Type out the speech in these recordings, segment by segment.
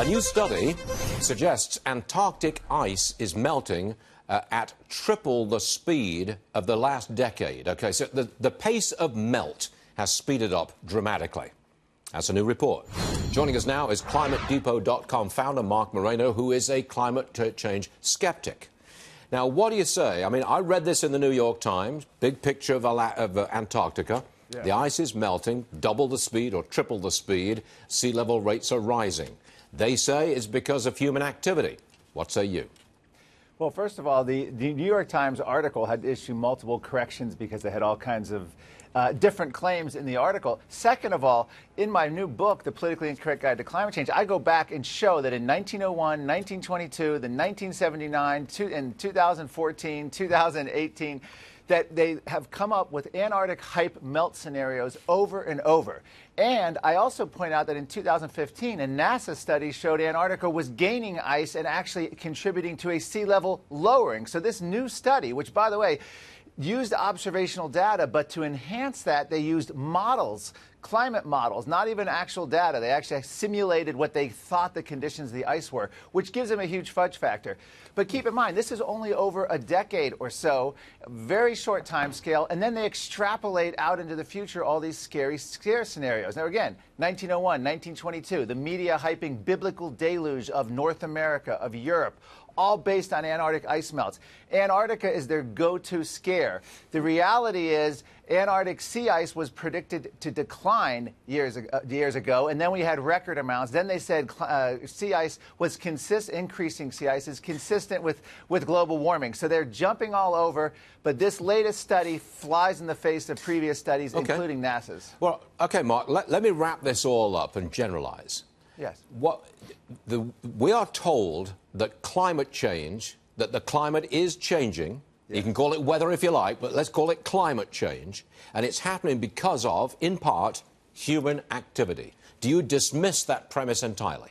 A new study suggests Antarctic ice is melting uh, at triple the speed of the last decade. Okay, so the, the pace of melt has speeded up dramatically. That's a new report. Joining us now is ClimateDepot.com founder Mark Moreno, who is a climate change skeptic. Now, what do you say? I mean, I read this in the New York Times, big picture of, of uh, Antarctica. Yeah. The ice is melting, double the speed or triple the speed. Sea level rates are rising. They say it's because of human activity. What say you? Well, first of all, the, the New York Times article had to issue multiple corrections because they had all kinds of uh, different claims in the article. Second of all, in my new book, The Politically Incorrect Guide to Climate Change, I go back and show that in 1901, 1922, the 1979, two, and 2014, 2018, that they have come up with Antarctic hype melt scenarios over and over. And I also point out that in 2015, a NASA study showed Antarctica was gaining ice and actually contributing to a sea level lowering. So, this new study, which, by the way, used observational data, but to enhance that, they used models climate models, not even actual data. They actually simulated what they thought the conditions of the ice were, which gives them a huge fudge factor. But keep in mind, this is only over a decade or so, very short time scale, and then they extrapolate out into the future all these scary scare scenarios. Now, again, 1901, 1922, the media hyping biblical deluge of North America, of Europe, all based on Antarctic ice melts. Antarctica is their go to scare. The reality is, Antarctic sea ice was predicted to decline years, uh, years ago, and then we had record amounts. Then they said uh, sea ice was consistent, increasing sea ice is consistent with, with global warming. So they're jumping all over, but this latest study flies in the face of previous studies, okay. including NASA's. Well, okay, Mark, let, let me wrap this all up and generalize. Yes. What, the, we are told that climate change, that the climate is changing. Yes. You can call it weather if you like, but let's call it climate change. And it's happening because of, in part, human activity. Do you dismiss that premise entirely?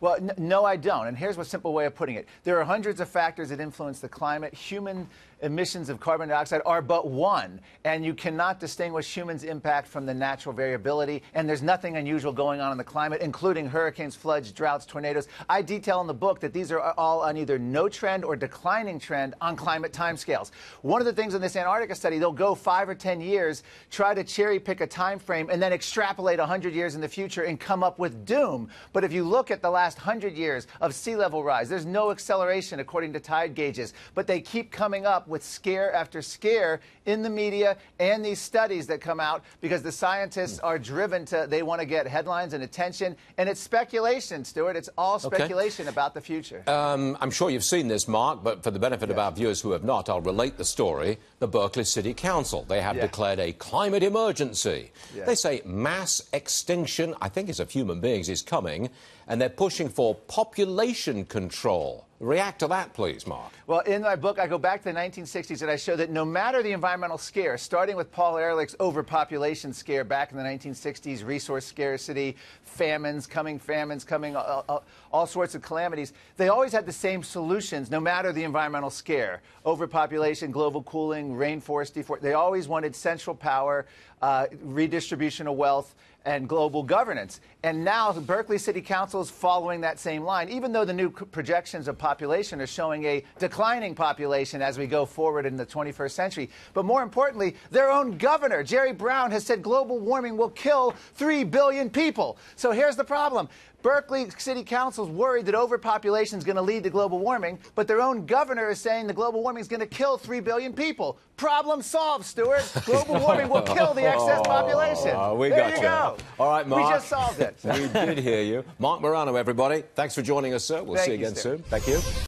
Well, no, I don't. And here's a simple way of putting it there are hundreds of factors that influence the climate. Human emissions of carbon dioxide are but one, and you cannot distinguish humans' impact from the natural variability, and there's nothing unusual going on in the climate, including hurricanes, floods, droughts, tornadoes. I detail in the book that these are all on either no trend or declining trend on climate timescales. One of the things in this Antarctica study, they'll go five or 10 years, try to cherry pick a time frame, and then extrapolate 100 years in the future and come up with doom. But if you look at the last 100 years of sea level rise, there's no acceleration according to tide gauges, but they keep coming up with scare after scare in the media and these studies that come out because the scientists are driven to, they want to get headlines and attention. And it's speculation, Stuart. It's all speculation okay. about the future. Um, I'm sure you've seen this, Mark, but for the benefit of our viewers who have not, I'll relate the story. The Berkeley City Council, they have yeah. declared a climate emergency. Yeah. They say mass extinction, I think it's of human beings, is coming, and they're pushing for population control. React to that, please, Mark. Well, in my book, I go back to the 1960s and I show that no matter the environmental scare, starting with Paul Ehrlich's overpopulation scare back in the 1960s, resource scarcity, famines, coming famines, coming all, uh, all, uh, all sorts of calamities, they always had the same solutions no matter the environmental scare overpopulation, global cooling, rainforest deforestation. They always wanted central power, uh, redistribution of wealth, and global governance. And now Berkeley City Council is following that same line, even though the new projections of population are showing a declining population as we go forward in the 21st century. But more importantly, their own governor, Jerry Brown, has said global warming will kill 3 billion people. So here's the problem Berkeley City Council's worried that overpopulation is going to lead to global warming, but their own governor is saying the global warming is going to kill 3 billion people. Problem solved, Stuart. Global warming will kill the excess oh, population. Oh, we there got you. you. Go. All right, Mark. We just solved it. we did hear you. Mark Morano, everybody. Thanks for joining us, sir. We'll Thank see you again Stuart. soon. Thank you.